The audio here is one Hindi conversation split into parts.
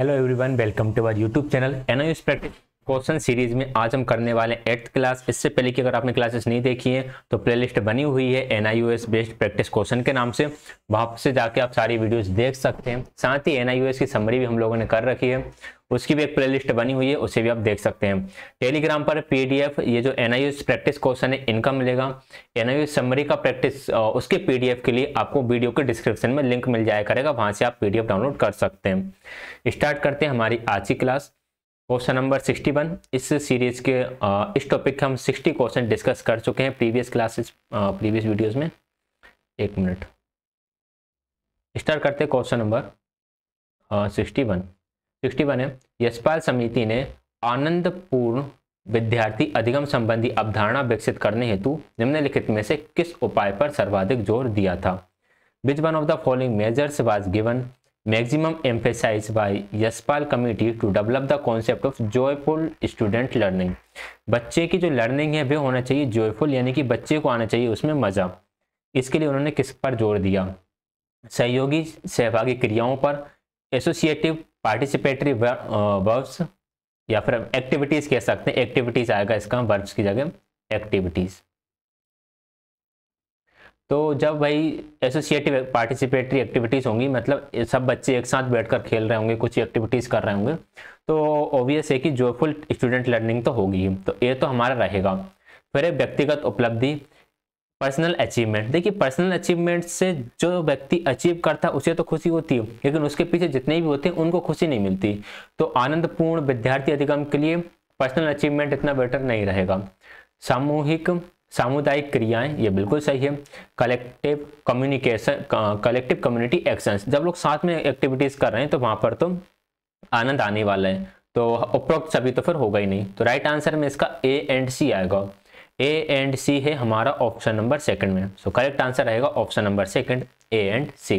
Hello everyone welcome to our YouTube channel N I practice question series में आज हम करने वाले हैं एट्थ क्लास इससे पहले कि अगर आपने क्लासेस नहीं देखी हैं तो प्लेलिस्ट बनी हुई है एनआईयूएस बेस्ड प्रैक्टिस क्वेश्चन के नाम से वहां से जाके आप सारी वीडियोस देख सकते हैं साथ ही एनआईयूएस की समरी भी हम लोगों ने कर रखी है उसकी भी एक प्लेलिस्ट बनी हुई है उसे भी आप देख सकते हैं टेलीग्राम पर पीडीएफ ये जो एन प्रैक्टिस क्वेश्चन है इनका मिलेगा एन समरी का प्रैक्टिस उसके पीडीएफ के लिए आपको वीडियो के डिस्क्रिप्शन में लिंक मिल जाया करेगा वहाँ से आप पीडीएफ डाउनलोड कर सकते हैं स्टार्ट करते हैं हमारी आज की क्लास क्वेश्चन नंबर 61 इस सीरीज के इस टॉपिक के हम 60 क्वेश्चन डिस्कस कर चुके हैं प्रीवियस क्लासेस प्रीवियस वीडियोस में एक मिनट स्टार्ट करते हैं question number sixty one sixty one है यशपाल समिति ने आनंदपूर्ण विद्यार्थी अधिगम संबंधी अवधारणा विकसित करने हेतु निम्नलिखित में से किस उपाय पर सर्वाधिक जोर दिया था which one of the following measures was given maximum emphasise by Yashpal committee to develop the concept of joyful student learning बच्चे की जो लर्निंग है वे होना चाहिए जॉयफुल यानी कि बच्चे को आना चाहिए उसमें मज़ा इसके लिए उन्होंने किस पर जोर दिया सहयोगी सहभागी क्रियाओं पर एसोसिएटिव पार्टिसिपेटरी वर्ब्स uh, या फिर एक्टिविटीज कह सकते हैं एक्टिविटीज आएगा इसका वर्ब्स की जगह एक्टिविटीज तो जब भाई एसोसिएटिव पार्टिसिपेटरी एक्टिविटीज़ होंगी मतलब सब बच्चे एक साथ बैठकर खेल रहे होंगे कुछ एक्टिविटीज़ कर रहे होंगे तो ऑब्वियस है कि जॉयफुल स्टूडेंट लर्निंग तो होगी तो ये तो हमारा रहेगा फिर व्यक्तिगत उपलब्धि पर्सनल अचीवमेंट देखिए पर्सनल अचीवमेंट से जो व्यक्ति अचीव करता है उसे तो खुशी होती है लेकिन उसके पीछे जितने भी होते हैं उनको खुशी नहीं मिलती तो आनंदपूर्ण विद्यार्थी अधिगम के लिए पर्सनल अचीवमेंट इतना बेटर नहीं रहेगा सामूहिक सामुदायिक क्रियाएं ये बिल्कुल सही है collective communication collective community actions जब लोग साथ में एक्टिविटीज कर रहे हैं तो वहां पर तो आनंद आने वाला है तो उपरोक्त सभी तो फिर होगा ही नहीं तो राइट आंसर में इसका ए एंड सी आएगा ए एंड सी है हमारा ऑप्शन नंबर सेकंड में सो करेक्ट आंसर रहेगा option number second A and C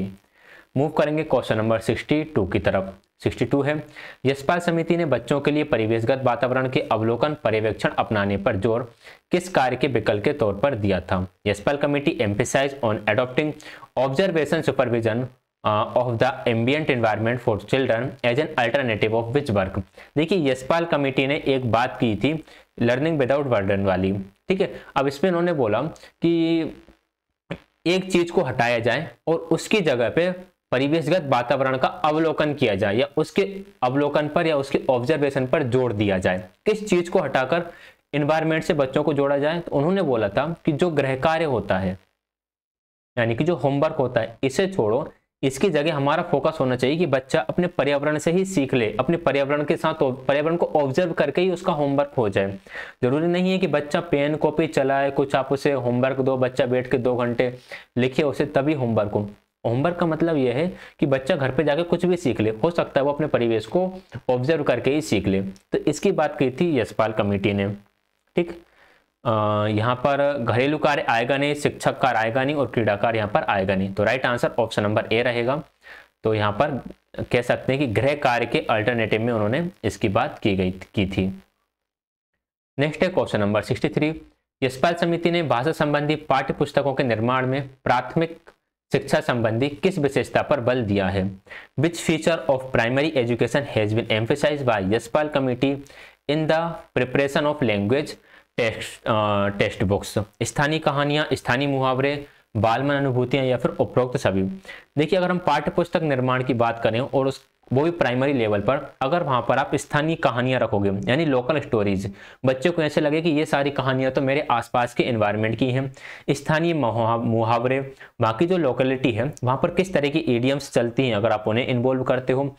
move करेंगे क्वेश्चन नंबर 62 की तरफ 62 है यशपाल समिति ने बच्चों के लिए परिवेशगत वातावरण के अवलोकन पर्यवेक्षण अपनाने पर जोर किस कार्य के विकल्प के तौर पर दिया था Yashpal committee emphasise on adopting observation supervision of the ambient environment for children as an alternative of which work देखिए यशपाल कमेटी ने एक बात की थी लर्निंग विदाउट वर्डन वाली ठीक है अब इसमें इन्होंने बोला कि एक चीज को हटाया जाए और उसकी जगह पे परिवेशगत वातावरण का अवलोकन किया जाए या उसके अवलोकन पर या उसके ऑब्जर्वेशन पर जोर दिया जाए किस चीज को हटाकर इन्वायरमेंट से बच्चों को जोड़ा जाए तो उन्होंने बोला था कि जो गृह कार्य होता है यानी कि जो होमवर्क होता है इसे छोड़ो इसकी जगह हमारा फोकस होना चाहिए कि बच्चा अपने पर्यावरण से ही सीख ले अपने पर्यावरण के साथ पर्यावरण को ऑब्जर्व करके ही उसका होमवर्क हो जाए जरूरी नहीं है कि बच्चा पेन कॉपी चलाए कुछ आप उसे होमवर्क दो बच्चा बैठ के दो घंटे लिखे उसे तभी होमवर्क हो होमवर्क का मतलब यह है कि बच्चा घर पे जाके कुछ भी सीख ले हो सकता है वो अपने परिवेश को ऑब्जर्व करके ही सीख ले तो इसकी बात की थी यशपाल कमेटी ने ठीक यहाँ पर घरेलू कार्य आएगा नहीं शिक्षक कार्य आएगा नहीं और क्रीड़ा कार्य यहाँ पर आएगा नहीं तो right answer option number A रहेगा तो यहाँ पर कह सकते हैं कि गृह कार्य के अल्टरनेटिव में उन्होंने इसकी बात की गई की थी नेक्स्ट है क्वेश्चन नंबर 63 यशपाल समिति ने भाषा संबंधी पाठ्य पुस्तकों के निर्माण में प्राथमिक शिक्षा संबंधी किस विशेषता पर बल दिया है which feature of primary education has been emphasise by Yashpal committee in the preparation of language text text books स्थानीय कहानियाँ स्थानीय मुहावरे बालमन अनुभूतियाँ या फिर उपरोक्त सभी देखिए अगर हम पाठ्य पुस्तक निर्माण की बात करें और उस वो भी प्राइमरी लेवल पर अगर वहाँ पर आप स्थानीय कहानियाँ रखोगे यानी लोकल स्टोरीज बच्चों को ऐसे लगे कि ये सारी कहानियाँ तो मेरे आसपास के इन्वायरमेंट की हैं स्थानीय मुहावरे बाकी जो लोकेलिटी है वहाँ पर किस तरह की एडियम्स चलती हैं अगर आप उन्हें इन्वॉल्व करते हो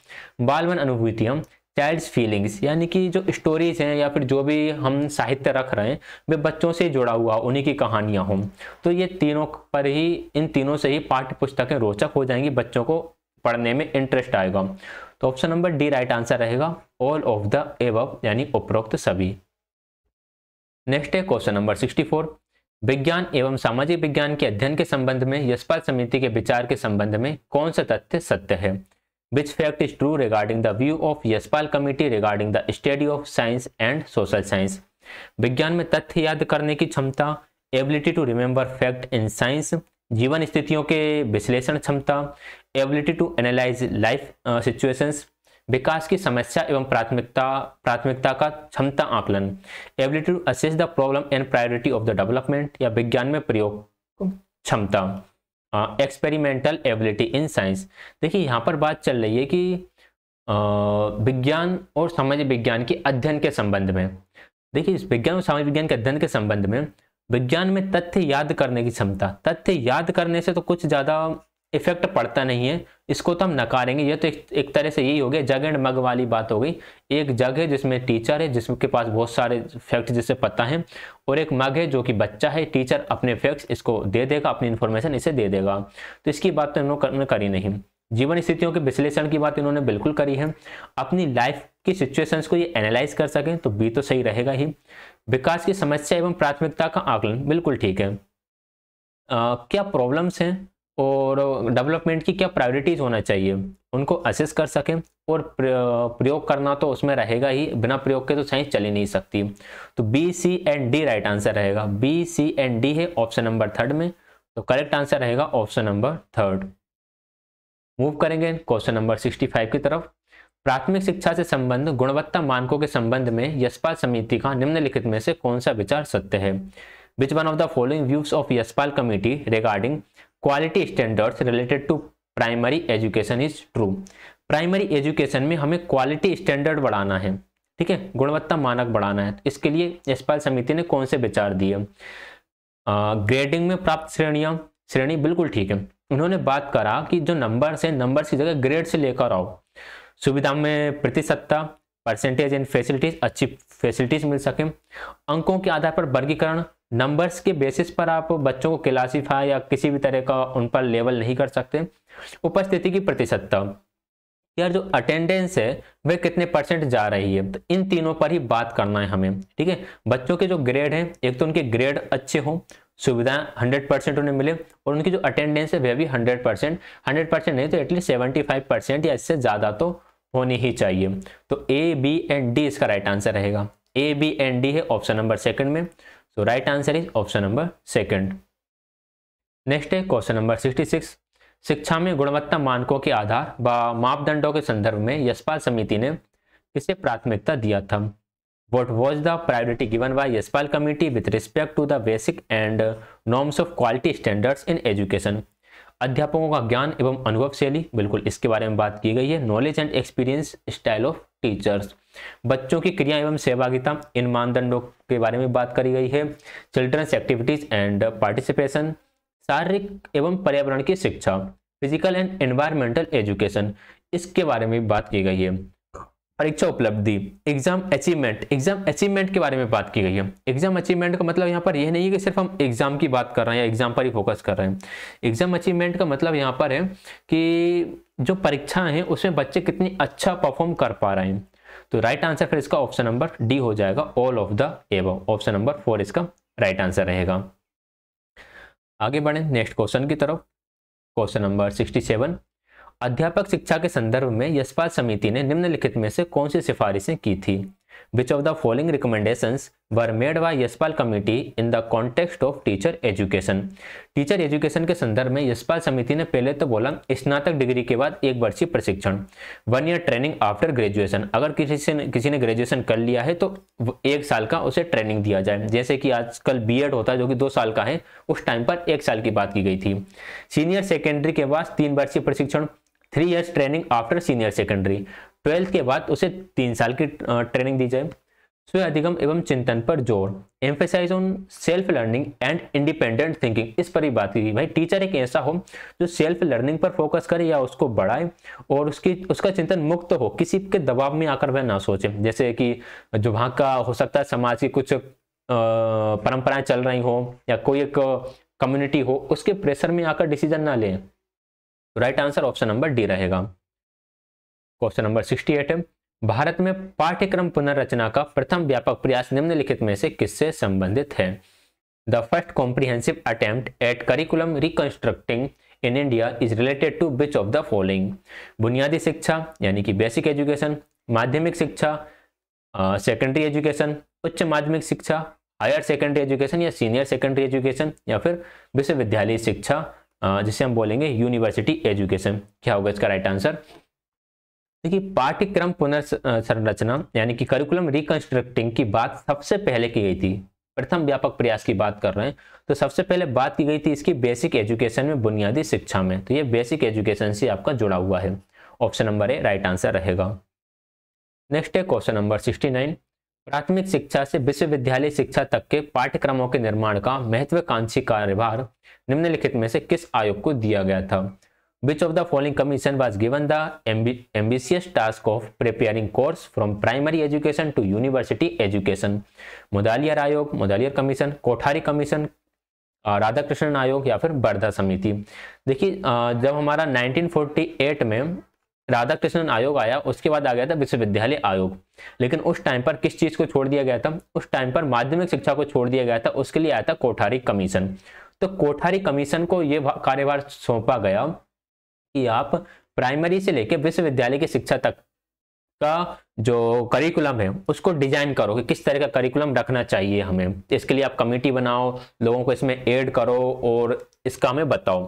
बालवन अनुभूतियाँ चाइल्ड्स फीलिंग्स यानी कि जो स्टोरीज हैं या फिर जो भी हम साहित्य रख रहे हैं वे बच्चों से जुड़ा हुआ उन्हीं की कहानियां हों तो ये तीनों पर ही इन तीनों से ही पाठ्य पुस्तकें रोचक हो जाएंगी बच्चों को पढ़ने में इंटरेस्ट आएगा तो option number D right answer रहेगा ऑल ऑफ द एव यानी उपरोक्त सभी नेक्स्ट है क्वेश्चन नंबर सिक्सटी फोर विज्ञान एवं सामाजिक विज्ञान के अध्ययन के संबंध में यशपाल समिति के विचार के संबंध में कौन सा तथ्य सत्य है which fact is true regarding the view of Yashpal committee regarding the study of science and social science विज्ञान में तथ्य याद करने की क्षमता ability to remember fact in science जीवन स्थितियों के विश्लेषण क्षमता ability to analyse life situations विकास की समस्या एवं प्राथमिकता प्राथमिकता का क्षमता आकलन ability to assess the problem and priority of the development या विज्ञान में प्रयोग क्षमता एक्सपेरिमेंटल एबिलिटी इन साइंस देखिए यहाँ पर बात चल रही है कि विज्ञान और सामाजिक विज्ञान के अध्ययन के संबंध में देखिए इस विज्ञान और सामाजिक विज्ञान के अध्ययन के संबंध में विज्ञान में तथ्य याद करने की क्षमता तथ्य याद करने से तो कुछ ज़्यादा इफेक्ट पड़ता नहीं है इसको तो हम नकारेंगे ये तो एक, एक तरह से यही हो गया जग एंड मग वाली बात हो गई एक जग है जिसमें टीचर है जिसके पास बहुत सारे फैक्ट जिसे पता है और एक मग है जो कि बच्चा है टीचर अपने फैक्ट्स इसको दे देगा अपनी इन्फॉर्मेशन इसे दे देगा तो इसकी बात तो इन्होंने करी नहीं जीवन स्थितियों के विश्लेषण की बात इन्होंने बिल्कुल करी है अपनी लाइफ की सिचुएशंस को ये एनालाइज कर सकें तो बी तो सही रहेगा ही विकास की समस्या एवं प्राथमिकता का आकलन बिल्कुल ठीक है आ, क्या प्रॉब्लम्स हैं और डेवलपमेंट की क्या प्रायोरिटीज़ होना चाहिए उनको असेस कर सकें और प्रयोग करना तो उसमें रहेगा ही बिना प्रयोग के तो साइंस चल ही नहीं सकती तो B C and D right answer रहेगा बी सी एंड डी है ऑप्शन नंबर थर्ड में तो करेक्ट आंसर रहेगा ऑप्शन नंबर थर्ड मूव करेंगे क्वेश्चन नंबर सिक्सटी फाइव की तरफ प्राथमिक शिक्षा से संबंध गुणवत्ता मानकों के संबंध में यशपाल समिति का निम्नलिखित में से कौन सा विचार सत्य है which one of the following views of Yashpal committee regarding quality standards related to primary education is true primary education में हमें क्वालिटी स्टैंडर्ड बढ़ाना है ठीक है गुणवत्ता मानक बढ़ाना है इसके लिए यशपाल समिति ने कौन से विचार दिए ग्रेडिंग में प्राप्त श्रेणियां श्रेणी बिल्कुल ठीक है उन्होंने बात करा कि जो नंबर से नंबर की जगह ग्रेड से लेकर आओ सुविधा में प्रतिशतता परसेंटेज एंड फैसिलिटीज अच्छी फैसिलिटीज मिल सके अंकों के आधार पर वर्गीकरण नंबर्स के बेसिस पर आप बच्चों को क्लासीफाई या किसी भी तरह का उन पर लेवल नहीं कर सकते उपस्थिति की प्रतिशतता यार जो अटेंडेंस है वह कितने परसेंट जा रही है तो इन तीनों पर ही बात करना है हमें ठीक है बच्चों के जो ग्रेड हैं एक तो उनके ग्रेड अच्छे हों सुविधाएं हंड्रेड परसेंट उन्हें मिले और उनकी जो अटेंडेंस है वह भी हंड्रेड परसेंट हंड्रेड परसेंट नहीं तो एटलीस्ट सेवेंटी फाइव परसेंट या इससे ज़्यादा तो होनी ही चाहिए तो ए बी एंड डी इसका राइट आंसर रहेगा ए बी एंड डी है ऑप्शन नंबर सेकंड में so right answer is option number second next है क्वेश्चन नंबर 66 शिक्षा में गुणवत्ता मानकों के आधार व मापदंडों के संदर्भ में यशपाल समिति ने किसे प्राथमिकता दिया था what was the priority given by Yashpal committee with respect to the basic and norms of quality standards in education अध्यापकों का ज्ञान एवं अनुभव शैली बिल्कुल इसके बारे में बात की गई है knowledge and experience style of teachers बच्चों की क्रिया एवं सहभागिता इन मानदंडों के बारे में बात करी गई है चिल्ड्रंस एक्टिविटीज एंड पार्टिसिपेशन शारीरिक एवं पर्यावरण की शिक्षा फिजिकल एंड एनवायरमेंटल एजुकेशन इसके बारे में बात की गई है परीक्षा उपलब्धि एग्जाम अचीवमेंट एग्जाम अचीवमेंट के बारे में बात की गई है एग्जाम अचीवमेंट का मतलब यहाँ पर यह नहीं है कि सिर्फ हम एग्जाम की बात कर रहे हैं या एग्जाम पर ही फोकस कर रहे हैं एग्जाम अचीवमेंट का मतलब यहाँ पर है कि जो परीक्षाएं हैं उसमें बच्चे कितनी अच्छा परफॉर्म कर पा रहे हैं तो राइट आंसर फिर इसका ऑप्शन नंबर डी हो जाएगा all of the above option number four इसका राइट आंसर रहेगा आगे बढ़े नेक्स्ट क्वेश्चन की तरफ क्वेश्चन नंबर सिक्सटी सेवन अध्यापक शिक्षा के संदर्भ में यशपाल समिति ने निम्नलिखित में से कौन सी सिफारिशें की थी Which of the following recommendations were made by Yashpal committee in the context of teacher education teacher education के संदर्भ में यशपाल समिति ने पहले तो बोला स्नातक डिग्री के बाद एक वर्षीय प्रशिक्षण one year training after graduation अगर किसी से किसी ने ग्रेजुएशन कर लिया है तो एक साल का उसे ट्रेनिंग दिया जाए जैसे कि आजकल बी होता है जो कि दो साल का है उस टाइम पर एक साल की बात की गई थी सीनियर सेकेंडरी के बाद तीन वर्षीय प्रशिक्षण three years training after senior secondary twelfth के बाद उसे तीन साल की ट्रेनिंग दी जाए स्वयं अधिगम एवं चिंतन पर जोर emphasise on self learning and independent thinking इस पर ही बात की भाई टीचर एक ऐसा हो जो सेल्फ लर्निंग पर फोकस करे या उसको बढ़ाए और उसकी उसका चिंतन मुक्त हो किसी के दबाव में आकर वह ना सोचे जैसे कि जो वहाँ का हो सकता है समाज की कुछ परंपराएं चल रही हो या कोई एक कम्युनिटी हो उसके प्रेशर में आकर डिसीजन ना लें right answer option number D रहेगा क्वेश्चन नंबर सिक्सटी एट है भारत में पाठ्यक्रम पुनर्रचना का प्रथम व्यापक प्रयास निम्नलिखित में से किससे संबंधित है the first comprehensive attempt at curriculum reconstructing in India is related to which of the following बुनियादी शिक्षा यानी कि बेसिक एजुकेशन माध्यमिक शिक्षा सेकेंडरी एजुकेशन उच्च माध्यमिक शिक्षा हायर सेकेंडरी एजुकेशन या सीनियर सेकेंडरी एजुकेशन या फिर विश्वविद्यालय शिक्षा जिसे हम बोलेंगे यूनिवर्सिटी एजुकेशन क्या होगा इसका राइट आंसर देखिए पाठ्यक्रम पुनर्संरचना यानी कि करिकुलम रिकंस्ट्रक्टिंग की बात सबसे पहले की गई थी प्रथम व्यापक प्रयास की बात कर रहे हैं तो सबसे पहले बात की गई थी इसकी बेसिक एजुकेशन में बुनियादी शिक्षा में तो ये बेसिक एजुकेशन से आपका जुड़ा हुआ है option number A right answer रहेगा नेक्स्ट है क्वेश्चन नंबर सिक्सटी नाइन प्राथमिक शिक्षा से विश्वविद्यालय शिक्षा तक के पाठ्यक्रमों के निर्माण का महत्वाकांक्षी कार्यभार निम्नलिखित में से किस आयोग को दिया गया था Which of the following commission was given the amb ambitious task of preparing course from primary education to university education? Mudaliar आयोग Mudaliar commission Kothari commission Radhakrishnan आयोग या फिर वर्धा समिति देखिए uh, जब हमारा 1948 में राधा कृष्णन आयोग आया उसके बाद आ गया था विश्वविद्यालय आयोग लेकिन उस टाइम पर किस चीज़ को छोड़ दिया गया था उस टाइम पर माध्यमिक शिक्षा को छोड़ दिया गया था उसके लिए आया था कोठारी कमीशन तो कोठारी कमीशन को यह कार्यभार सौंपा गया कि आप प्राइमरी से लेकर विश्वविद्यालय की शिक्षा तक का जो करिकुलम है उसको डिजाइन करो कि किस तरह का करिकुलम रखना चाहिए हमें इसके लिए आप कमेटी बनाओ लोगों को इसमें ऐड करो और इसका हमें बताओ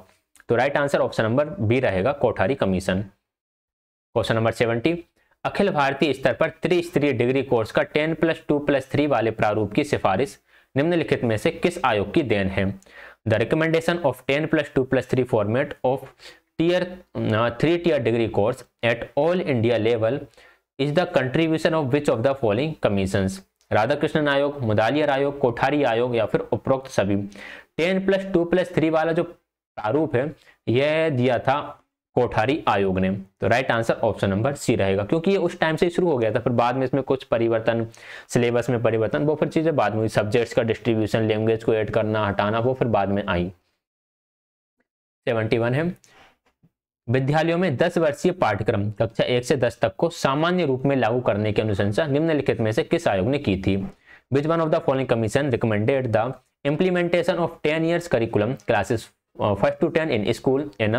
तो right answer option number B रहेगा Kothari commission question number seventy अखिल भारतीय स्तर पर त्रिस्तरीय डिग्री कोर्स का ten plus two plus three वाले प्रारूप की सिफारिश निम्नलिखित में से किस आयोग की देन है the recommendation of ten plus two plus three format of tier three tier degree course at all India level is the contribution of which of the following commission commissions Radhakrishnan आयोग मुदालियर आयोग कोठारी आयोग या फिर उपरोक्त सभी ten plus two plus three वाला जो प्रारूप है यह दिया था कोठारी आयोग ने तो right answer option number C रहेगा क्योंकि ये उस टाइम से शुरू हो गया था फिर बाद में इसमें कुछ परिवर्तन सिलेबस में परिवर्तन वो फिर चीज़ें बाद में सब्जेक्ट्स का डिस्ट्रीब्यूशन लैंग्वेज को ऐड करना हटाना वो फिर बाद में आई सेवेंटी वन है विद्यालयों में 10 वर्षीय पाठ्यक्रम कक्षा एक से 10 तक को सामान्य रूप में लागू करने की अनुशंसा निम्नलिखित में से किस आयोग ने की थी which one of the following commission recommended the implementation of 10 years curriculum classes uh, to 10 in school in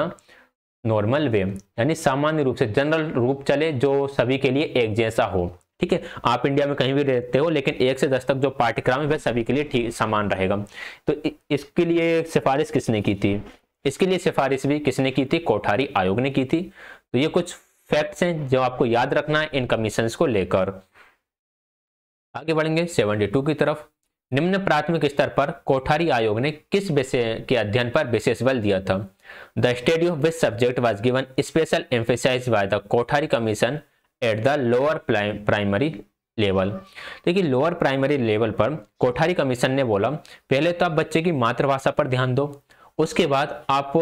normal way यानी सामान्य रूप से जनरल रूप चले जो सभी के लिए एक जैसा हो ठीक है आप इंडिया में कहीं भी रहते हो लेकिन एक से दस तक जो पाठ्यक्रम है वह सभी के लिए ठीक समान रहेगा तो इसके लिए सिफारिश किसने की थी इसके लिए सिफारिश भी किसने की थी कोठारी आयोग ने की थी तो ये कुछ फैक्ट्स हैं जो आपको याद रखना है इन कमीशन को लेकर आगे बढ़ेंगे 72 की तरफ निम्न प्राथमिक स्तर पर कोठारी आयोग ने किस विषय के अध्ययन पर विशेष बल दिया था the study of this subject was given special emphasise by the Kothari commission at the lower primary level देखिए लोअर प्राइमरी लेवल पर कोठारी कमीशन ने बोला पहले तो आप बच्चे की मातृभाषा पर ध्यान दो उसके बाद आप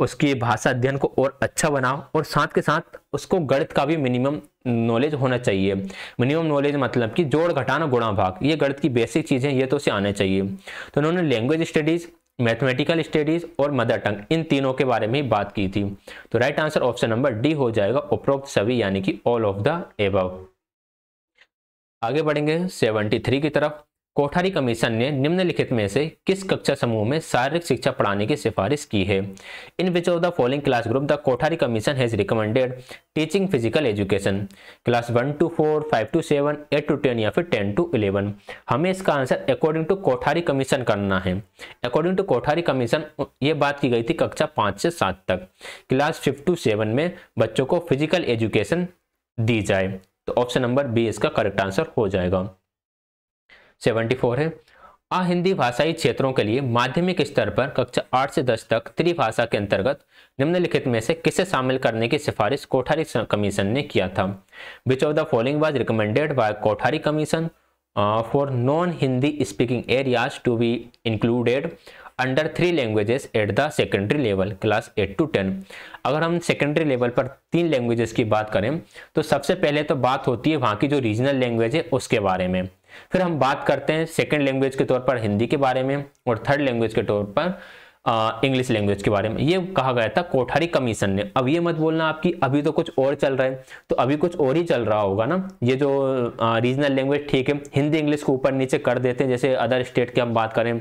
उसकी भाषा अध्ययन को और अच्छा बनाओ और साथ के साथ उसको गणित का भी मिनिमम नॉलेज होना चाहिए मिनिमम नॉलेज मतलब कि जोड़ घटाना गुणा भाग ये गणित की बेसिक चीज़ें ये तो उसे आना चाहिए तो उन्होंने लैंग्वेज स्टडीज़ मैथमेटिकल स्टडीज़ और मदर टंग इन तीनों के बारे में ही बात की थी तो right answer option number D हो जाएगा उपरोक्त सभी यानी कि ऑल ऑफ द एबव आगे बढ़ेंगे 73 की तरफ कोठारी कमीशन ने निम्नलिखित में से किस कक्षा समूह में शारीरिक शिक्षा पढ़ाने की सिफारिश की है in which of the following class group the Kothari commission has recommended teaching physical education class one to four five to seven eight to ten या फिर टेन टू इलेवन हमें इसका answer according to Kothari commission करना है अकॉर्डिंग टू कोठारी कमीशन ये बात की गई थी कक्षा पाँच से सात तक क्लास फिफ्थ टू सेवन में बच्चों को फिजिकल एजुकेशन दी जाए तो ऑप्शन नंबर बी इसका करेक्ट आंसर हो जाएगा 74 है अहिंदी भाषाई क्षेत्रों के लिए माध्यमिक स्तर पर कक्षा आठ से दस तक त्रिभाषा के अंतर्गत निम्नलिखित में से किसे शामिल करने की सिफारिश कोठारी कमीशन ने किया था which of the following was recommended by Kothari commission for non Hindi speaking areas to be included under three languages at the secondary level class eight to ten अगर हम सेकेंडरी लेवल पर तीन लैंग्वेजेस की बात करें तो सबसे पहले तो बात होती है वहाँ की जो रीजनल लैंग्वेज है उसके बारे में फिर हम बात करते हैं सेकेंड लैंग्वेज के तौर पर हिंदी के बारे में और थर्ड लैंग्वेज के तौर पर इंग्लिश लैंग्वेज के बारे में ये कहा गया था कोठारी कमीशन ने अब ये मत बोलना आपकी अभी तो कुछ और चल रहा है तो अभी कुछ और ही चल रहा होगा ना ये जो रीजनल लैंग्वेज ठीक है हिंदी इंग्लिश को ऊपर नीचे कर देते हैं जैसे अदर स्टेट की हम बात करें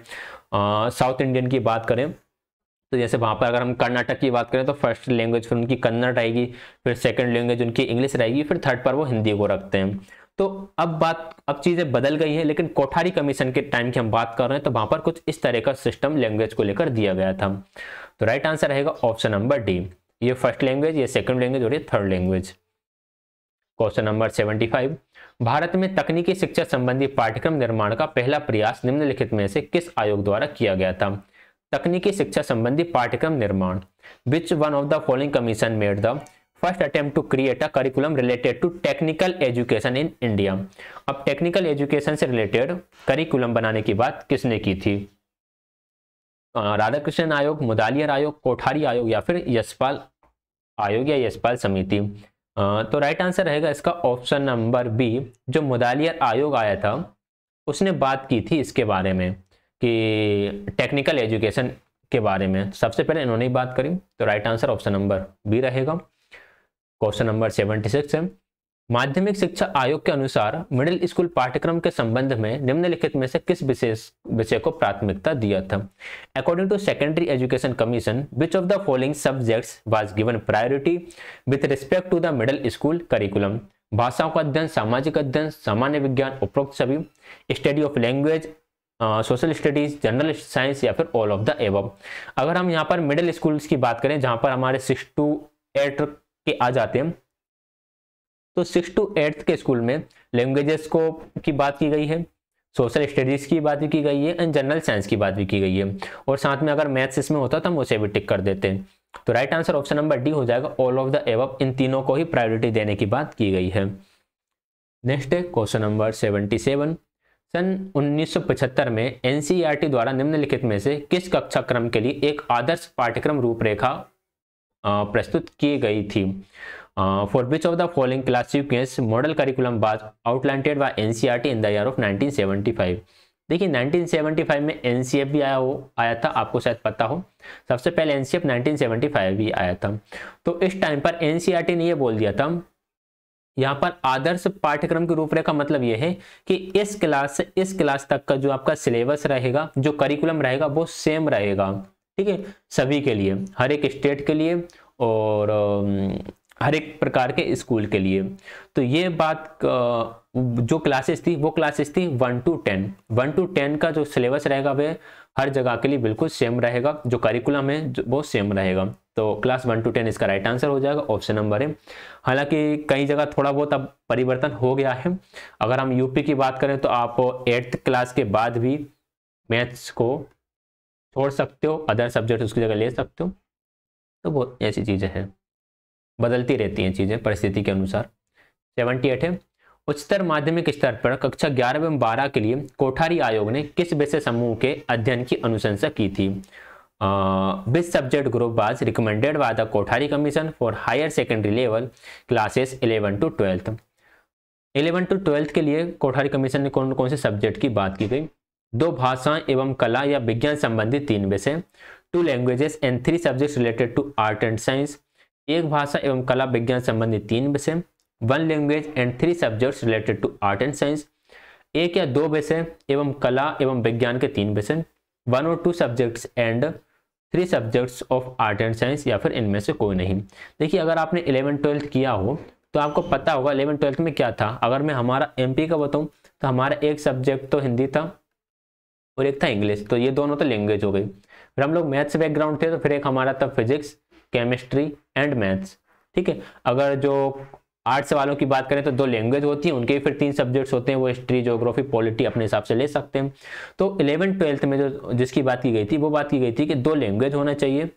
साउथ इंडियन की बात करें तो जैसे वहाँ पर अगर हम कर्नाटक की बात करें तो फर्स्ट लैंग्वेज फिर उनकी कन्नड़ रहेगी फिर सेकेंड लैंग्वेज उनकी इंग्लिश रहेगी फिर थर्ड पर वो हिंदी को रखते हैं तो अब बात अब चीज़ें बदल गई है लेकिन कोठारी कमीशन के टाइम की हम बात कर रहे हैं तो वहां पर कुछ इस तरह का सिस्टम लैंग्वेज को लेकर दिया गया था तो राइट आंसर रहेगा ऑप्शन नंबर डी ये फर्स्ट लैंग्वेज ये सेकंड लैंग्वेज और ये थर्ड लैंग्वेज क्वेश्चन नंबर 75 भारत में तकनीकी शिक्षा संबंधी पाठ्यक्रम निर्माण का पहला प्रयास निम्नलिखित में से किस आयोग द्वारा किया गया था तकनीकी शिक्षा संबंधी पाठ्यक्रम निर्माण which one of the following commission made the first attempt to create a curriculum related to technical education in India अब टेक्निकल एजुकेशन से रिलेटेड करिकुलम बनाने की बात किसने की थी राधाकृष्णन आयोग मुदालियर आयोग कोठारी आयोग या फिर यशपाल आयोग या यशपाल समिति तो राइट आंसर रहेगा इसका ऑप्शन नंबर बी जो मुदालियर आयोग आया था उसने बात की थी इसके बारे में कि टेक्निकल एजुकेशन के बारे में सबसे पहले इन्होंने ही बात करी तो right answer option number B रहेगा क्वेश्चन नंबर सेवेंटी सिक्स है माध्यमिक शिक्षा आयोग के अनुसार मिडिल स्कूल पाठ्यक्रम के संबंध में निम्नलिखित में से किस विशेष विषय को प्राथमिकता दिया था according to secondary education commission which of the following subjects was given priority with respect to the middle school curriculum भाषाओं का अध्ययन सामाजिक अध्ययन सामान्य विज्ञान उपरोक्त सभी study of language social studies general science या फिर ऑल ऑफ द एव अगर हम यहाँ पर मिडिल स्कूल्स की बात करें जहाँ पर हमारे सिक्स टू एट के आ जाते हैं तो सिक्स टू एट्थ के स्कूल में लैंग्वेजेस को की बात की गई है सोशल स्टडीज़ की बात भी की गई है एंड जनरल साइंस की बात भी की गई है और साथ में अगर मैथ्स इसमें होता तो हम उसे भी टिक कर देते हैं तो right answer option number D हो जाएगा ऑल ऑफ द एव इन तीनों को ही प्रायोरिटी देने की बात की गई है नेक्स्ट है क्वेश्चन नंबर सेवेंटी सेवन सन उन्नीस में एनसीईआरटी e द्वारा निम्नलिखित में से किस कक्षा क्रम के लिए एक आदर्श पाठ्यक्रम रूपरेखा प्रस्तुत की गई थी for which of the following classification model curriculum was outlined by NCERT in the year of 1975 देखिए 1975 में एनसीएफ e भी आया हो आया था आपको शायद पता हो सबसे पहले एनसीएफ 1975 e भी आया था तो इस टाइम पर एनसीईआरटी e ने यह बोल दिया था यहाँ पर आदर्श पाठ्यक्रम की रूपरेखा मतलब यह है कि इस क्लास से इस क्लास तक का जो आपका सिलेबस रहेगा जो करिकुलम रहेगा वो सेम रहेगा ठीक है सभी के लिए हर एक स्टेट के लिए और हर एक प्रकार के स्कूल के लिए तो ये बात जो क्लासेस थी वो क्लासेस थी one to ten one to ten का जो सिलेबस रहेगा वह हर जगह के लिए बिल्कुल सेम रहेगा जो करिकुलम है वो सेम रहेगा तो क्लास वन टू टेन इसका राइट आंसर हो जाएगा ऑप्शन नंबर है हालांकि कई जगह थोड़ा बहुत अब परिवर्तन हो गया है अगर हम यूपी की बात करें तो आप एट्थ क्लास के बाद भी मैथ्स को छोड़ सकते हो अदर सब्जेक्ट उसकी जगह ले सकते हो तो बहुत ऐसी चीज़ें हैं बदलती रहती हैं चीज़ें परिस्थिति के अनुसार सेवेंटी एट है उच्चतर माध्यमिक स्तर पर कक्षा ग्यारह एवं बारह के लिए कोठारी आयोग ने किस विषय समूह के अध्ययन की अनुशंसा की थी which subject group was recommended by the Kothari commission for higher secondary level classes eleven to twelfth eleven to twelfth के लिए कोठारी कमीशन ने कौन कौन से सब्जेक्ट की बात की गई दो भाषाएं एवं कला या विज्ञान संबंधी तीन विषय two languages and three subjects related to art and science एक भाषा एवं कला विज्ञान संबंधी तीन विषय one language and three subjects related to art and science एक या दो विषय एवं कला एवं विज्ञान के तीन विषय वन और two subjects and three subjects of art and science या फिर इनमें से कोई नहीं देखिए अगर आपने इलेवन ट्वेल्थ किया हो तो आपको पता होगा इलेवन ट्वेल्थ में क्या था अगर मैं हमारा एमपी का बताऊं तो हमारा एक सब्जेक्ट तो हिंदी था और एक था इंग्लिश तो ये दोनों तो लैंग्वेज हो गई फिर हम लोग मैथ्स बैकग्राउंड थे तो फिर एक हमारा था फिजिक्स केमिस्ट्री एंड मैथ्स ठीक है अगर जो आर्ट्स वालों की बात करें तो दो लैंग्वेज होती है उनके फिर तीन सब्जेक्ट्स होते हैं वो हिस्ट्री जोग्राफी पॉलिटी अपने हिसाब से ले सकते हैं तो इलेवन ट्वेल्थ में जो जिसकी बात की गई थी वो बात की गई थी कि दो लैंग्वेज होना चाहिए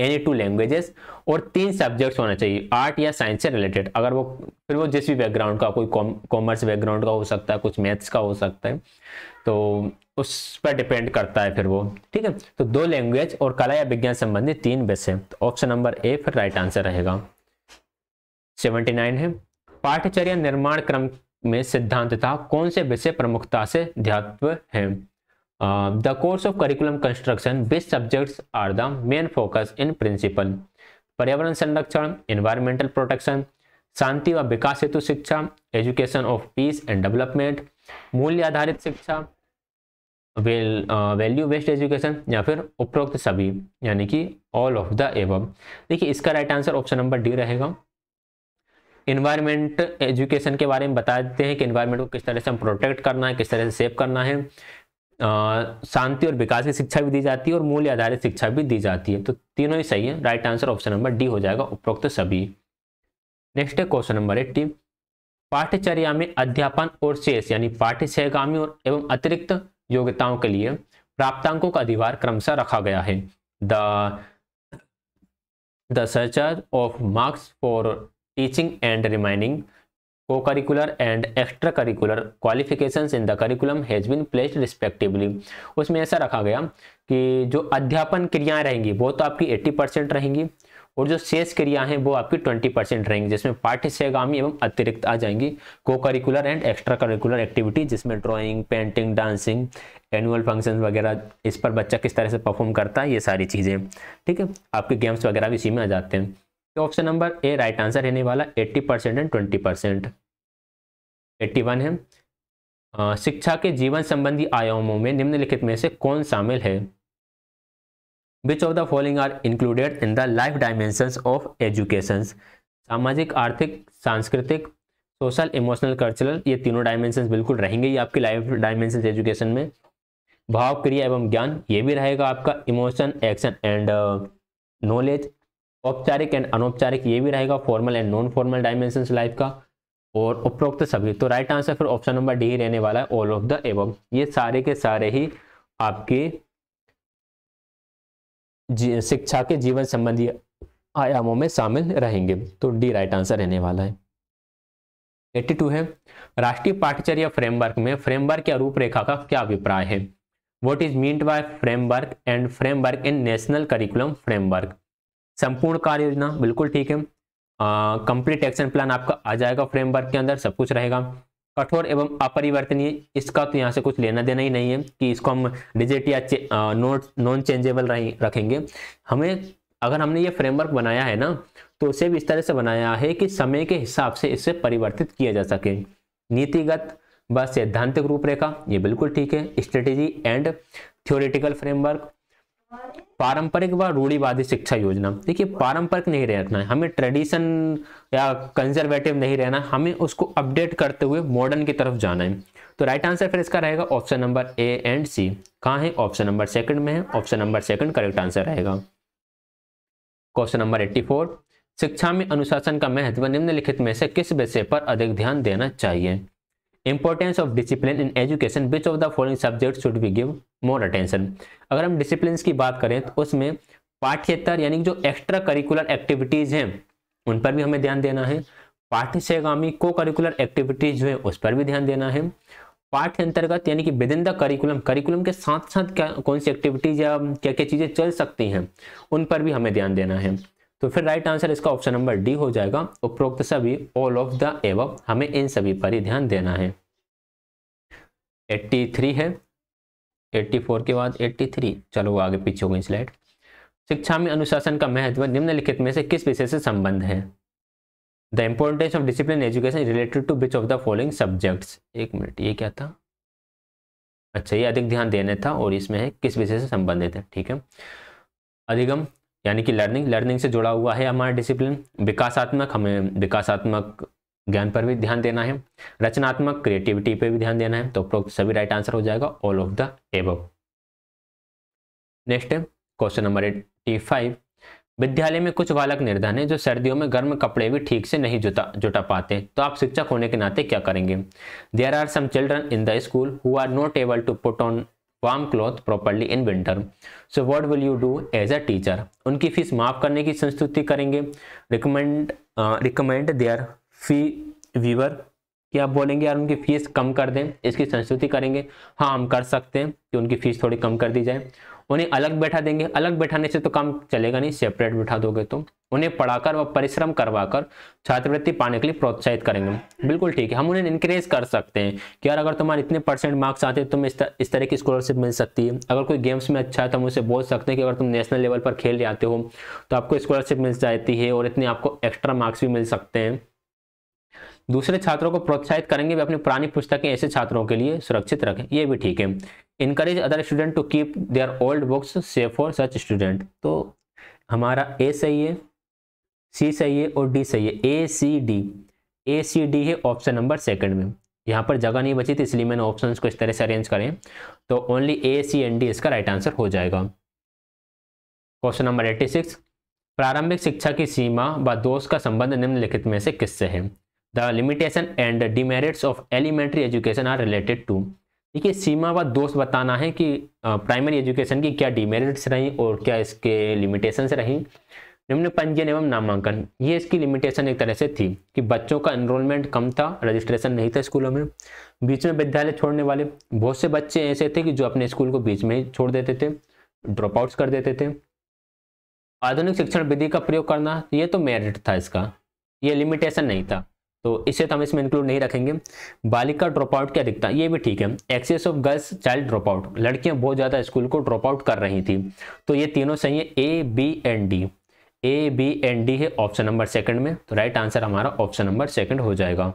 एनी टू लैंग्वेजेस और तीन सब्जेक्ट्स होना चाहिए आर्ट या साइंस से रिलेटेड अगर वो फिर वो जिस भी बैकग्राउंड का कोई कॉमर्स कौम, बैकग्राउंड का हो सकता है कुछ मैथ्स का हो सकता है तो उस पर डिपेंड करता है फिर वो ठीक है तो दो लैंग्वेज और कला या विज्ञान संबंधी तीन विषय तो ऑप्शन नंबर ए फिर राइट आंसर रहेगा सेवेंटी नाइन है पाठ्यचर्या निर्माण क्रम में सिद्धांत था कौन से विषय प्रमुखता से ध्यात्व है the course of curriculum construction based subjects are the main focus in principle पर्यावरण संरक्षण इन्वायरमेंटल प्रोटेक्शन शांति व विकास हेतु शिक्षा education of peace and development मूल्य आधारित शिक्षा वेल वैल्यू बेस्ड एजुकेशन या फिर उपरोक्त सभी यानी कि ऑल ऑफ द एवम देखिए इसका right answer option number D रहेगा इन्वायरमेंट एजुकेशन के बारे में बता देते हैं कि इन्वायरमेंट को किस तरह से हम प्रोटेक्ट करना है किस तरह से सेव करना है शांति और विकास की शिक्षा भी दी जाती है और मूल्य आधारित शिक्षा भी दी जाती है तो तीनों ही सही है right answer option number D हो जाएगा उपरोक्त सभी नेक्स्ट है क्वेश्चन नंबर एट्टी पाठ्यचर्या में अध्यापन और शेष यानी पाठ्य सहगामी और एवं अतिरिक्त योग्यताओं के लिए प्राप्तांकों का अधिवार क्रमशः रखा गया है the the structure of marks for teaching and remaining curricular and extra curricular qualification in the curriculum has been placed respectively उसमें ऐसा रखा गया कि जो अध्यापन क्रियाएं रहेंगी वो तो आपकी 80 परसेंट रहेंगी और जो शेष क्रियाएं हैं वो आपकी 20 परसेंट रहेंगी जिसमें पाठ्यगामी एवं अतिरिक्त आ जाएंगी को curricular and extra curricular activity जिसमें drawing painting dancing annual function वगैरह इस पर बच्चा किस तरह से परफॉर्म करता है ये सारी चीज़ें ठीक है आपके गेम्स वगैरह भी इसी में आ जाते हैं option number A right answer रहने वाला 80 परसेंट एंड 20 परसेंट एट्टी है शिक्षा के जीवन संबंधी आयामों में निम्नलिखित में से कौन शामिल है which of the following are included in the life dimension of education सामाजिक आर्थिक सांस्कृतिक सोशल इमोशनल कल्चरल ये तीनों डायमेंशन बिल्कुल रहेंगे ये आपकी लाइफ डायमेंशन एजुकेशन में भाव क्रिया एवं ज्ञान ये भी रहेगा आपका इमोशन एक्शन एंड नॉलेज औपचारिक एंड अनौपचारिक ये भी रहेगा formal and non formal dimension life का और उपरोक्त सभी तो राइट आंसर फिर ऑप्शन नंबर डी रहने वाला है ऑल ऑफ द एवम ये सारे के सारे ही आपके शिक्षा के जीवन संबंधी आयामों में शामिल रहेंगे तो डी राइट आंसर रहने वाला है 82 है राष्ट्रीय पाठचर्या फ्रेमवर्क में फ्रेमवर्क या रूपरेखा का क्या अभिप्राय है what is mean by framework and framework in national curriculum framework संपूर्ण कार्य योजना बिल्कुल ठीक है कंप्लीट एक्शन प्लान आपका आ जाएगा फ्रेमवर्क के अंदर सब कुछ रहेगा कठोर एवं अपरिवर्तनीय इसका तो यहाँ से कुछ लेना देना ही नहीं है कि इसको हम डिजिट या नोट नॉन चेंजेबल रखेंगे हमें अगर हमने ये फ्रेमवर्क बनाया है ना तो उसे भी इस तरह से बनाया है कि समय के हिसाब से इसे परिवर्तित किया जा सके नीतिगत व सैद्धांतिक रूपरेखा ये बिल्कुल ठीक है स्ट्रेटेजी एंड थ्योरेटिकल फ्रेमवर्क पारंपरिक व रूढ़ीवादी शिक्षा योजना देखिए पारंपरिक नहीं रहना है हमें ट्रेडिशन या कंजर्वेटिव नहीं रहना है हमें उसको अपडेट करते हुए मॉडर्न की तरफ जाना है तो राइट आंसर फिर इसका रहेगा option number A and C कहाँ है ऑप्शन नंबर सेकंड में है option number second correct answer रहेगा क्वेश्चन नंबर एट्टी फोर शिक्षा में अनुशासन का महत्व निम्नलिखित में से किस विषय पर अधिक ध्यान देना चाहिए importance of discipline in education which of the following subject should be give more attention अगर हम डिसिप्लिन की बात करें तो उसमें पाठ्यतर यानी जो एक्स्ट्रा करिकुलर एक्टिविटीज हैं उन पर भी हमें ध्यान देना है पाठ्य सेगामी को करिकुलर एक्टिविटीज जो है उस पर भी ध्यान देना है पाठ्य अंतर्गत यानी कि within the curriculum curriculum के साथ साथ क्या कौन सी एक्टिविटीज या क्या क्या चीज़ें चल सकती हैं उन पर भी हमें ध्यान देना है तो फिर राइट आंसर इसका ऑप्शन नंबर डी हो जाएगा उपरोक्त सभी ऑल ऑफ द एव हमें इन सभी पर ही ध्यान देना है 83 है 84 के बाद 83 चलो आगे पीछे हो गई स्लाइड शिक्षा में अनुशासन का महत्व निम्नलिखित में से किस विषय से संबंध है the importance of discipline education related to which of the following subjects एक मिनट ये क्या था अच्छा ये अधिक ध्यान देने था और इसमें है किस विषय से संबंधित है ठीक है अधिगम यानी कि लर्निंग लर्निंग से जुड़ा हुआ है हमारा डिसिप्लिन विकासात्मक हमें विकासात्मक ज्ञान पर भी ध्यान देना है रचनात्मक क्रिएटिविटी पर भी ध्यान देना है तो उपरोक्त सभी राइट आंसर हो जाएगा all of the above next है क्वेश्चन नंबर एट्टी फाइव विद्यालय में कुछ बालक निर्धन है जो सर्दियों में गर्म कपड़े भी ठीक से नहीं जुटा जुटा पाते तो आप शिक्षक होने के नाते क्या करेंगे there are some children in the school who are not able to put on warm cloth properly in winter so what will you do as a teacher उनकी फीस माफ करने की संस्तुति करेंगे recommend recommend their fee waiver कि आप बोलेंगे यार उनकी फीस कम कर दें इसकी संस्तुति करेंगे हाँ हम कर सकते हैं कि उनकी फीस थोड़ी कम कर दी जाए उन्हें अलग बैठा देंगे अलग बैठाने से तो काम चलेगा नहीं सेपरेट बैठा दोगे तुम तो। उन्हें पढ़ाकर व परिश्रम करवाकर छात्रवृत्ति पाने के लिए प्रोत्साहित करेंगे बिल्कुल ठीक है हम उन्हें इनक्रेज कर सकते हैं कि यार अगर तुम्हारे इतने परसेंट मार्क्स आते हैं तुम तुम्हें इस तरह की स्कॉलरशिप मिल सकती है अगर कोई गेम्स में अच्छा है तो हम उसे बोल सकते हैं कि अगर तुम नेशनल लेवल पर खेल जाते हो तो आपको स्कॉलरशिप मिल जाती है और इतने आपको एक्स्ट्रा मार्क्स भी मिल सकते हैं दूसरे छात्रों को प्रोत्साहित करेंगे वे अपनी पुरानी पुस्तकें ऐसे छात्रों के लिए सुरक्षित रखें ये भी ठीक है encourage other student to keep their old books safe for such student तो हमारा ए सही है सी सही है और डी सही है A C D A C D है ऑप्शन नंबर सेकंड में यहाँ पर जगह नहीं बची थी इसलिए मैंने ऑप्शंस को इस तरह से अरेंज करें तो only A C and D इसका राइट आंसर हो जाएगा क्वेश्चन नंबर एट्टी सिक्स प्रारंभिक शिक्षा की सीमा व दोष का संबंध निम्नलिखित में से किससे है the limitation and demerits of elementary education are related to देखिए सीमा व दोष बताना है कि प्राइमरी एजुकेशन की क्या डिमेरिट्स रहीं और क्या इसके लिमिटेशंस रहीं निम्न पंजीयन एवं नामांकन ये इसकी लिमिटेशन एक तरह से थी कि बच्चों का एनरोलमेंट कम था रजिस्ट्रेशन नहीं था स्कूलों में बीच में विद्यालय छोड़ने वाले बहुत से बच्चे ऐसे थे कि जो अपने स्कूल को बीच में ही छोड़ देते थे ड्रॉप आउट्स कर देते थे आधुनिक शिक्षण विधि का प्रयोग करना ये तो मेरिट था इसका ये लिमिटेशन नहीं था तो इसे तो हम इसमें इंक्लूड नहीं रखेंगे बालिका ड्रॉप आउट क्या दिखता ये भी ठीक है access of girls child drop out लड़कियां बहुत ज़्यादा स्कूल को ड्रॉप आउट कर रही थी तो ये तीनों सही है A B and D A B and D है ऑप्शन नंबर सेकंड में तो राइट आंसर हमारा ऑप्शन नंबर सेकंड हो जाएगा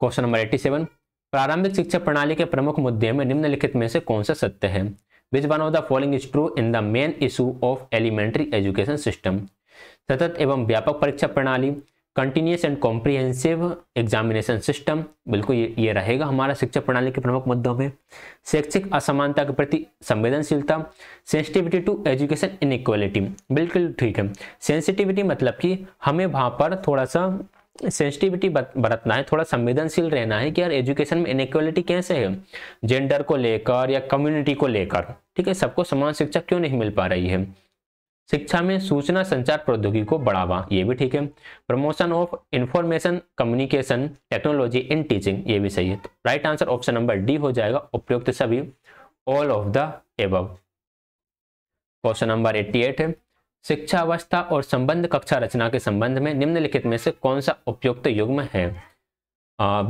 क्वेश्चन नंबर एट्टी सेवन प्रारंभिक शिक्षा प्रणाली के प्रमुख मुद्दे में निम्नलिखित में से कौन सा सत्य है which one of the following is true in the main issue of elementary education system सतत एवं व्यापक परीक्षा प्रणाली continuous and comprehensive examination system बिल्कुल ये ये रहेगा हमारा शिक्षा प्रणाली के प्रमुख मुद्दों में शैक्षिक असमानता के प्रति संवेदनशीलता सेंसिटिविटी टू एजुकेशन इनक्वलिटी बिल्कुल ठीक है सेंसिटिविटी मतलब कि हमें वहाँ पर थोड़ा सा सेंसिटिविटी बरतना है थोड़ा संवेदनशील रहना है कि यार एजुकेशन में इनक्वालिटी कैसे है जेंडर को लेकर या कम्युनिटी को लेकर ठीक है सबको समान शिक्षा क्यों नहीं मिल पा रही है शिक्षा में सूचना संचार प्रौद्योगिकी को बढ़ावा ये भी ठीक है promotion of information communication technology in teaching ये भी सही है तो right answer option number D हो जाएगा उपयुक्त सभी all of the above question number 88 है शिक्षा अवस्था और संबंध कक्षा रचना के संबंध में निम्नलिखित में से कौन सा उपयुक्त युग्म है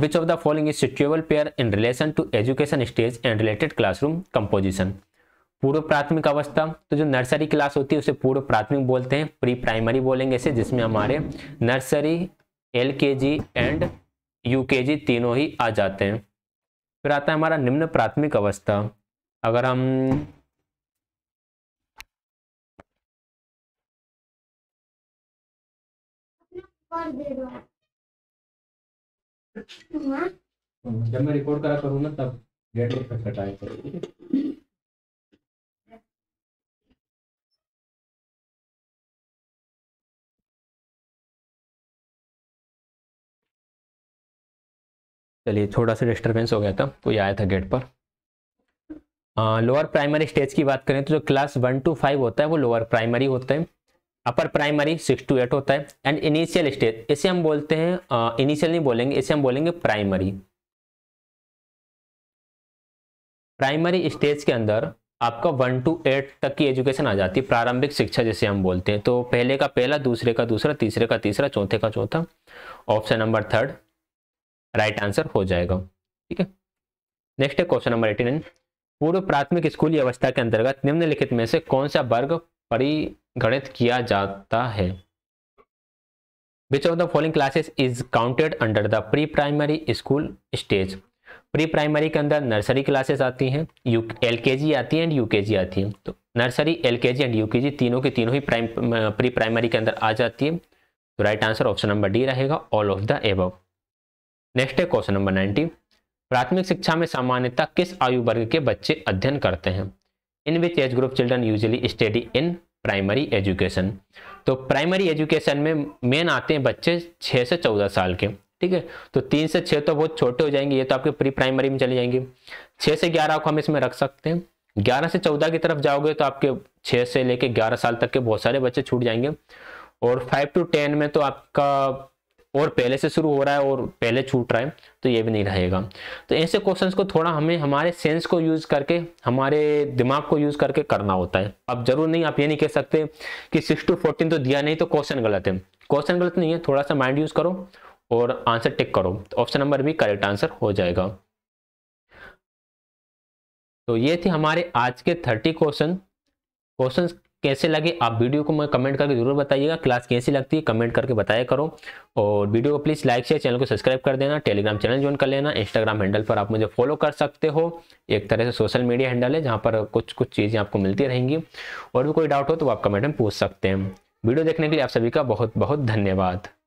which of the following is suitable pair in relation to education stage and related classroom composition पूर्व प्राथमिक अवस्था तो जो नर्सरी क्लास होती है उसे पूर्व प्राथमिक बोलते हैं प्री प्राइमरी बोलेंगे इसे जिसमें हमारे नर्सरी एल के जी एंड यू के जी तीनों ही आ जाते हैं फिर आता है हमारा निम्न प्राथमिक अवस्था अगर हम जब मैं रिकॉर्ड करा करूँ ना तब डेट कटाया करूँ चलिए थोड़ा सा डिस्टर्बेंस हो गया था कोई तो आया था गेट पर लोअर प्राइमरी स्टेज की बात करें तो जो क्लास वन टू फाइव होता है वो लोअर प्राइमरी होता है upper primary six to eight होता है एंड इनिशियल स्टेज इसे हम बोलते हैं इनिशियल नहीं बोलेंगे इसे हम बोलेंगे प्राइमरी प्राइमरी स्टेज के अंदर आपका वन टू एट तक की एजुकेशन आ जाती है प्रारंभिक शिक्षा जिसे हम बोलते हैं तो पहले का पहला दूसरे का दूसरा तीसरे का तीसरा चौथे का चौथा option number third right answer हो जाएगा ठीक है नेक्स्ट है क्वेश्चन नंबर एटी पूर्व प्राथमिक स्कूली अवस्था के अंतर्गत निम्नलिखित में से कौन सा वर्ग परिगणित किया जाता है which of the following classes is counted under the pre primary school stage pre primary के अंदर नर्सरी क्लासेस आती हैं यू एल आती है एंड यू आती है तो नर्सरी एल एंड यू तीनों की तीनों ही प्राइम प्री प्राइमरी के अंदर आ जाती है तो right answer option number D रहेगा all of the above next है क्वेश्चन नंबर नाइनटीन प्राथमिक शिक्षा में सामान्यता किस आयु वर्ग के बच्चे अध्ययन करते हैं in which age group children usually study in primary education तो प्राइमरी एजुकेशन में मेन आते हैं बच्चे छः से चौदह साल के ठीक है तो तीन से छः तो बहुत छोटे हो जाएंगे ये तो आपके प्री प्राइमरी में चले जाएंगे छः से ग्यारह को हम इसमें रख सकते हैं ग्यारह से चौदह की तरफ जाओगे तो आपके छः से लेके ग्यारह साल तक के बहुत सारे बच्चे छूट जाएंगे और फाइव टू टेन में तो आपका और पहले से शुरू हो रहा है और पहले छूट रहा है तो ये भी नहीं रहेगा तो ऐसे क्वेश्चन को थोड़ा हमें हमारे सेंस को यूज करके हमारे दिमाग को यूज करके करना होता है अब जरूर नहीं आप ये नहीं कह सकते कि सिक्स टू फोर्टीन तो दिया नहीं तो क्वेश्चन गलत है क्वेश्चन गलत नहीं है थोड़ा सा माइंड यूज करो और आंसर टिक करो ऑप्शन तो नंबर भी करेक्ट आंसर हो जाएगा तो ये थे हमारे आज के थर्टी क्वेश्चन क्वेश्चन कैसे लगे आप वीडियो को मैं कमेंट करके जरूर बताइएगा क्लास कैसी लगती है कमेंट करके बताया करो और वीडियो को प्लीज़ लाइक शेयर चैनल को सब्सक्राइब कर देना टेलीग्राम चैनल ज्वाइन कर लेना इंस्टाग्राम हैंडल पर आप मुझे फॉलो कर सकते हो एक तरह से सोशल मीडिया हैंडल है जहाँ पर कुछ कुछ चीज़ें आपको मिलती रहेंगी और भी कोई डाउट हो तो आप कमेंट में पूछ सकते हैं वीडियो देखने के लिए आप सभी का बहुत बहुत धन्यवाद